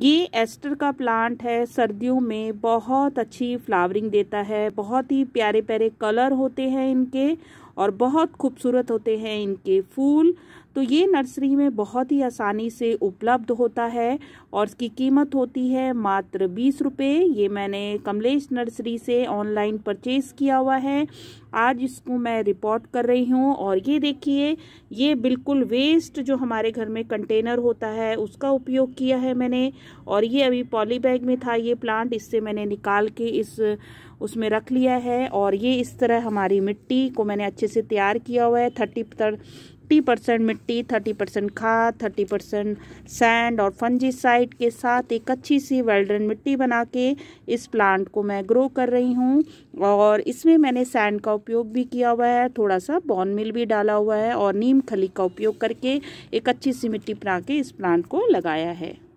ये एस्टर का प्लांट है सर्दियों में बहुत अच्छी फ्लावरिंग देता है बहुत ही प्यारे प्यारे कलर होते हैं इनके और बहुत खूबसूरत होते हैं इनके फूल तो ये नर्सरी में बहुत ही आसानी से उपलब्ध होता है और इसकी कीमत होती है मात्र बीस रुपये ये मैंने कमलेश नर्सरी से ऑनलाइन परचेज़ किया हुआ है आज इसको मैं रिपोर्ट कर रही हूँ और ये देखिए ये बिल्कुल वेस्ट जो हमारे घर में कंटेनर होता है उसका उपयोग किया है मैंने और ये अभी पॉली बैग में था ये प्लांट इससे मैंने निकाल के इस उसमें रख लिया है और ये इस तरह हमारी मिट्टी को मैंने अच्छे से तैयार किया हुआ है थर्टी फिफ्टी परसेंट मिट्टी थर्टी परसेंट खाद थर्टी परसेंट सैंड और फंजीसाइड के साथ एक अच्छी सी वेल्डन मिट्टी बना के इस प्लांट को मैं ग्रो कर रही हूँ और इसमें मैंने सैंड का उपयोग भी किया हुआ है थोड़ा सा बॉन मिल भी डाला हुआ है और नीम खली का उपयोग करके एक अच्छी सी मिट्टी बना के इस प्लांट को लगाया है